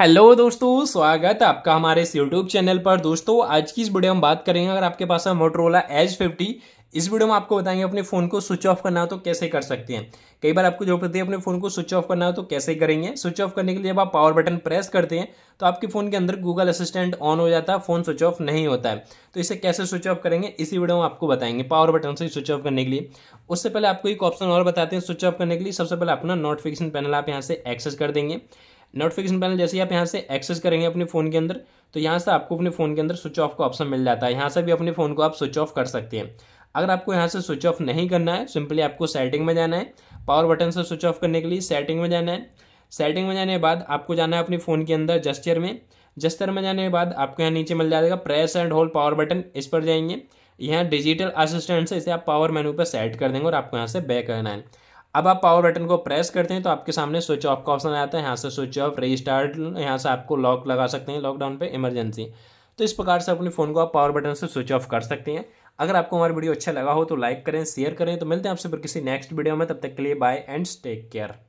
hello दोस्तों स्वागत है आपका हमारे इस यूट्यूब चैनल पर दोस्तों आज की इस वीडियो में बात करेंगे अगर आपके पास है मोटरोला एज फिफ्टी इस वीडियो में आपको बताएंगे अपने फ़ोन को स्विच ऑफ करना हो तो कैसे कर सकते हैं कई बार आपको जो पता है अपने फ़ोन को स्विच ऑफ करना हो तो कैसे करेंगे स्विच ऑफ करने के लिए जब आप पावर बटन प्रेस करते हैं तो आपके फ़ोन के अंदर गूगल असिस्टेंट ऑन हो जाता है फ़ोन स्विच ऑफ नहीं होता है तो इसे कैसे स्विच ऑफ करेंगे इसी वीडियो में आपको बताएंगे पावर बटन से स्विच ऑफ करने के लिए उससे पहले आपको एक ऑप्शन और बताते हैं स्विच ऑफ करने के लिए सबसे पहले अपना नोटिफिकेशन पैनल आप यहाँ से एक्सेस कर देंगे नोटिफिकेशन पैनल जैसे ही आप यहाँ से एक्सेस करेंगे अपने फ़ोन के अंदर तो यहाँ से आपको अपने फ़ोन के अंदर स्विच ऑफ का ऑप्शन मिल जाता है यहाँ से भी अपने फ़ोन को आप स्विच ऑफ कर सकते हैं अगर आपको यहाँ से स्विच ऑफ नहीं करना है सिंपली आपको सेटिंग में जाना है पावर बटन से स्विच ऑफ करने के लिए सेटिंग में जाना है सेटिंग में जाने के बाद आपको जाना है अपने फ़ोन के अंदर जस्टर में जस्टर में जाने के बाद आपको यहाँ नीचे मिल जाएगा press and hold power button इस पर जाएंगे यहाँ डिजिटल असिस्टेंट से इसे आप पावर मेनू पर सेट कर देंगे और आपको यहाँ से बैक करना है अब आप पावर बटन को प्रेस करते हैं तो आपके सामने स्विच ऑफ का ऑप्शन आता है यहाँ से स्विच ऑफ रीस्टार्ट यहाँ से आपको लॉक लगा सकते हैं लॉकडाउन पे इमरजेंसी तो इस प्रकार से अपने फ़ोन को आप पावर बटन से स्विच ऑफ कर सकते हैं अगर आपको हमारा वीडियो अच्छा लगा हो तो लाइक करें शेयर करें तो मिलते हैं आपसे फिर किसी नेक्स्ट वीडियो में तब तक के लिए बाय एंड टेक केयर